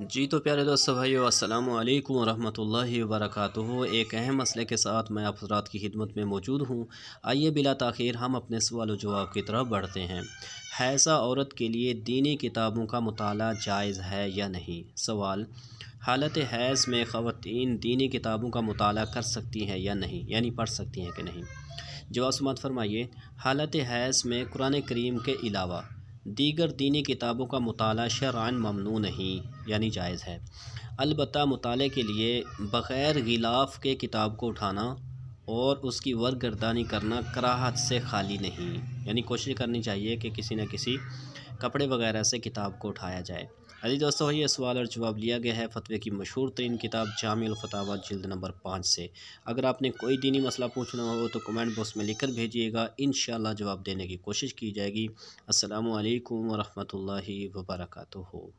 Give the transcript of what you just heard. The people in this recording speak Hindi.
जी तो प्यारे दोस्तों भाइयों अस्सलाम वालेकुम रहमतुल्लाहि वरकatuh एक अहम मसले के साथ मैं आप हजरात की खिदमत में मौजूद हूँ आइए बिला तखिर हम अपने सवाल जवाब की तरफ बढ़ते हैं हैसा औरत के लिए दीनी किताबों का मताल जायज़ है या नहीं सवाल हालत हैज़ में ख़वान दीनी किताबों का मताल कर सकती हैं या नहीं यानी पढ़ सकती हैं कि नहीं जवाब समात फरमाइए हालत हैज़ में कुरान करीम के अलावा दीगर दीनी किताबों का मताल शरान ममनू नहीं यानी जायज़ है अलबत् मताले के लिए बग़ैर गिलाफ के किताब को उठाना और उसकी वर्क गर्दानी करना कराहत से खाली नहीं यानी कोशिश करनी चाहिए कि किसी न किसी कपड़े वगैरह से किताब को उठाया जाए अली दोस्तों ये सवाल और जवाब लिया गया है फतवे की मशहूर तरीन किताब जामिलफतावा जल्द नंबर पाँच से अगर आपने कोई दीनी मसला पूछना हो तो कमेंट बॉक्स में लिखकर भेजिएगा इन जवाब देने की कोशिश की जाएगी असलकम वरहमल वबरकू